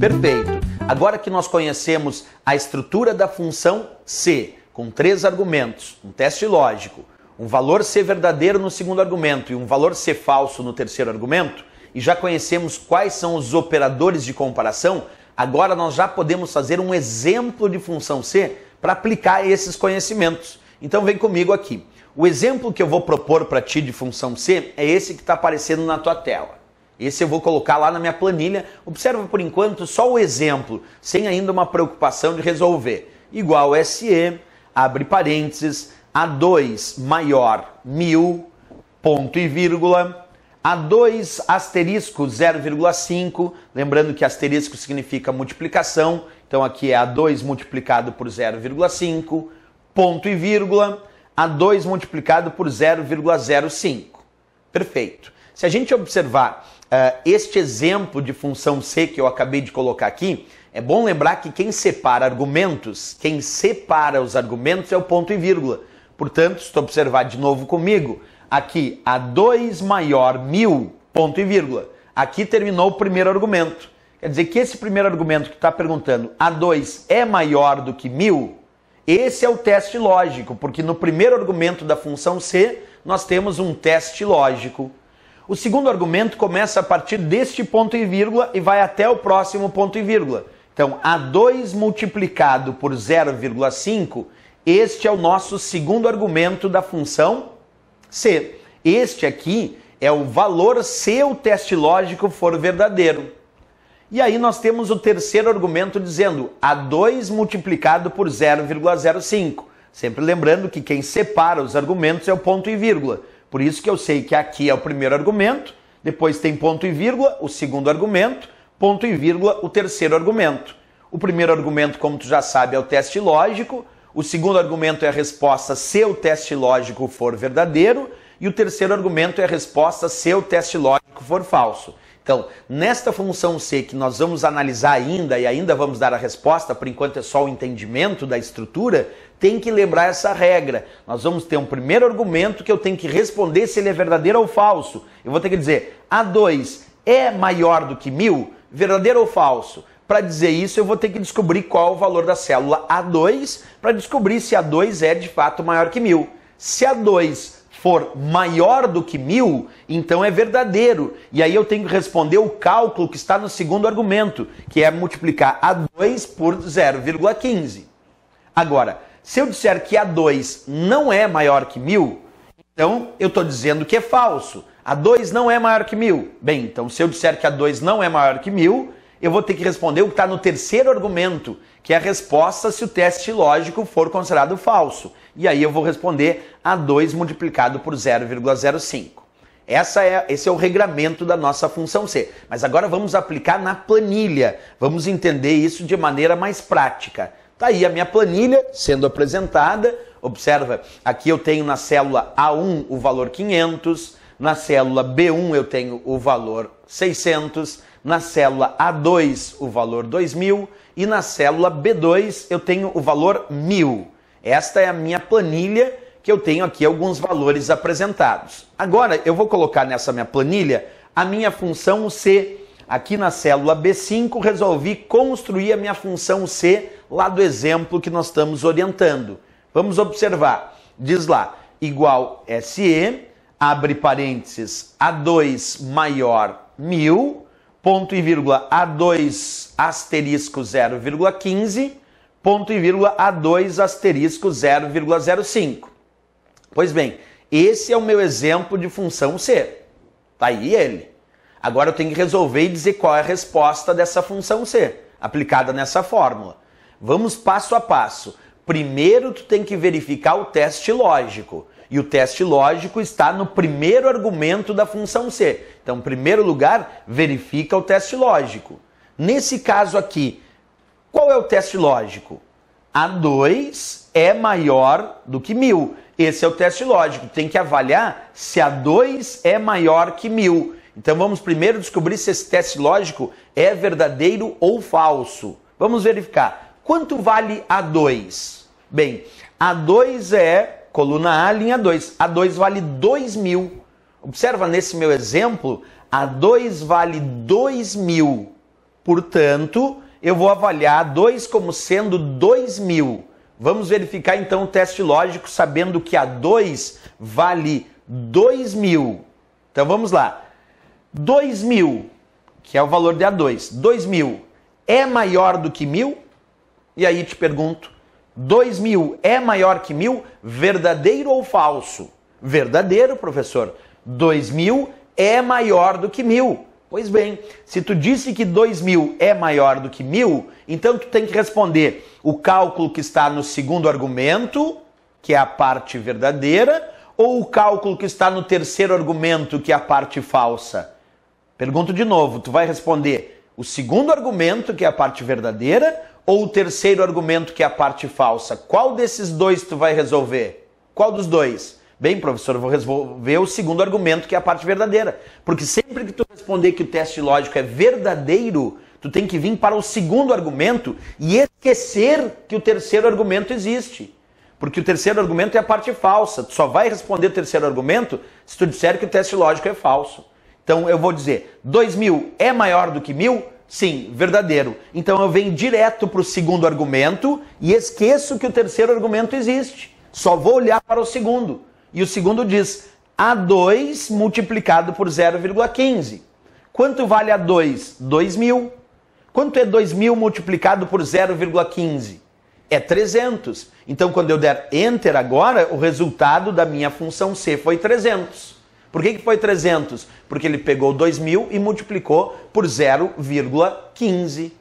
Perfeito. Agora que nós conhecemos a estrutura da função C, com três argumentos, um teste lógico, um valor C verdadeiro no segundo argumento e um valor C falso no terceiro argumento, e já conhecemos quais são os operadores de comparação, agora nós já podemos fazer um exemplo de função C para aplicar esses conhecimentos. Então vem comigo aqui. O exemplo que eu vou propor para ti de função C é esse que está aparecendo na tua tela. Esse eu vou colocar lá na minha planilha. Observa por enquanto só o exemplo, sem ainda uma preocupação de resolver. Igual SE, abre parênteses, A2 maior mil, ponto e vírgula, A2 asterisco 0,5, lembrando que asterisco significa multiplicação, então aqui é A2 multiplicado por 0,5, ponto e vírgula, A2 multiplicado por 0,05. Perfeito. Se a gente observar ah, este exemplo de função C que eu acabei de colocar aqui, é bom lembrar que quem separa argumentos, quem separa os argumentos é o ponto e vírgula. Portanto, se tu observar de novo comigo, aqui a 2 maior mil, ponto e vírgula. Aqui terminou o primeiro argumento. Quer dizer que esse primeiro argumento que está perguntando a 2 é maior do que mil, esse é o teste lógico, porque no primeiro argumento da função C nós temos um teste lógico o segundo argumento começa a partir deste ponto e vírgula e vai até o próximo ponto e vírgula. Então, A2 multiplicado por 0,5, este é o nosso segundo argumento da função C. Este aqui é o valor se o teste lógico for verdadeiro. E aí nós temos o terceiro argumento dizendo A2 multiplicado por 0,05. Sempre lembrando que quem separa os argumentos é o ponto e vírgula. Por isso que eu sei que aqui é o primeiro argumento, depois tem ponto e vírgula, o segundo argumento, ponto e vírgula, o terceiro argumento. O primeiro argumento, como tu já sabe, é o teste lógico, o segundo argumento é a resposta se o teste lógico for verdadeiro, e o terceiro argumento é a resposta se o teste lógico for falso. Então, nesta função C que nós vamos analisar ainda e ainda vamos dar a resposta, por enquanto é só o entendimento da estrutura, tem que lembrar essa regra. Nós vamos ter um primeiro argumento que eu tenho que responder se ele é verdadeiro ou falso. Eu vou ter que dizer A2 é maior do que mil? Verdadeiro ou falso? Para dizer isso, eu vou ter que descobrir qual o valor da célula A2 para descobrir se A2 é de fato maior que mil. Se A2 for maior do que mil, então é verdadeiro. E aí eu tenho que responder o cálculo que está no segundo argumento, que é multiplicar A2 por 0,15. Agora, se eu disser que A2 não é maior que mil, então eu estou dizendo que é falso. A2 não é maior que mil. Bem, então se eu disser que A2 não é maior que mil, eu vou ter que responder o que está no terceiro argumento, que é a resposta se o teste lógico for considerado falso. E aí eu vou responder a 2 multiplicado por 0,05. Essa é, esse é o regramento da nossa função C. Mas agora vamos aplicar na planilha. Vamos entender isso de maneira mais prática. Está aí a minha planilha sendo apresentada. Observa, aqui eu tenho na célula A1 o valor 500, na célula B1 eu tenho o valor 600, na célula A2, o valor 2000 e na célula B2 eu tenho o valor 1000. Esta é a minha planilha que eu tenho aqui alguns valores apresentados. Agora eu vou colocar nessa minha planilha a minha função C. Aqui na célula B5 resolvi construir a minha função C lá do exemplo que nós estamos orientando. Vamos observar. Diz lá, igual SE, abre parênteses, A2 maior 1000, ponto e vírgula A2 asterisco 0,15, ponto e vírgula A2 asterisco 0,05. Pois bem, esse é o meu exemplo de função C. Tá aí ele. Agora eu tenho que resolver e dizer qual é a resposta dessa função C, aplicada nessa fórmula. Vamos passo a passo. Primeiro tu tem que verificar o teste lógico. E o teste lógico está no primeiro argumento da função C. Então, em primeiro lugar, verifica o teste lógico. Nesse caso aqui, qual é o teste lógico? A2 é maior do que 1.000. Esse é o teste lógico. Tem que avaliar se A2 é maior que 1.000. Então vamos primeiro descobrir se esse teste lógico é verdadeiro ou falso. Vamos verificar. Quanto vale A2? Bem, A2 é coluna A, linha 2. A 2 vale 2 mil. Observa nesse meu exemplo, a 2 vale 2 mil. Portanto, eu vou avaliar a 2 como sendo 2 mil. Vamos verificar então o teste lógico, sabendo que a 2 vale 2 mil. Então vamos lá. 2 mil, que é o valor de A2, 2 mil, é maior do que mil? E aí te pergunto, Dois mil é maior que mil? Verdadeiro ou falso? Verdadeiro, professor. Dois mil é maior do que mil. Pois bem, se tu disse que 2 mil é maior do que mil, então tu tem que responder o cálculo que está no segundo argumento, que é a parte verdadeira, ou o cálculo que está no terceiro argumento, que é a parte falsa? Pergunto de novo, tu vai responder o segundo argumento, que é a parte verdadeira, ou o terceiro argumento, que é a parte falsa? Qual desses dois tu vai resolver? Qual dos dois? Bem, professor, eu vou resolver o segundo argumento, que é a parte verdadeira. Porque sempre que tu responder que o teste lógico é verdadeiro, tu tem que vir para o segundo argumento e esquecer que o terceiro argumento existe. Porque o terceiro argumento é a parte falsa. Tu só vai responder o terceiro argumento se tu disser que o teste lógico é falso. Então eu vou dizer, 2 mil é maior do que mil? Sim, verdadeiro. Então eu venho direto para o segundo argumento e esqueço que o terceiro argumento existe. Só vou olhar para o segundo. E o segundo diz A2 multiplicado por 0,15. Quanto vale A2? 2 mil. Quanto é 2 mil multiplicado por 0,15? É 300. Então quando eu der Enter agora, o resultado da minha função C foi 300. Por que, que foi 300? Porque ele pegou 2.000 e multiplicou por 0,15.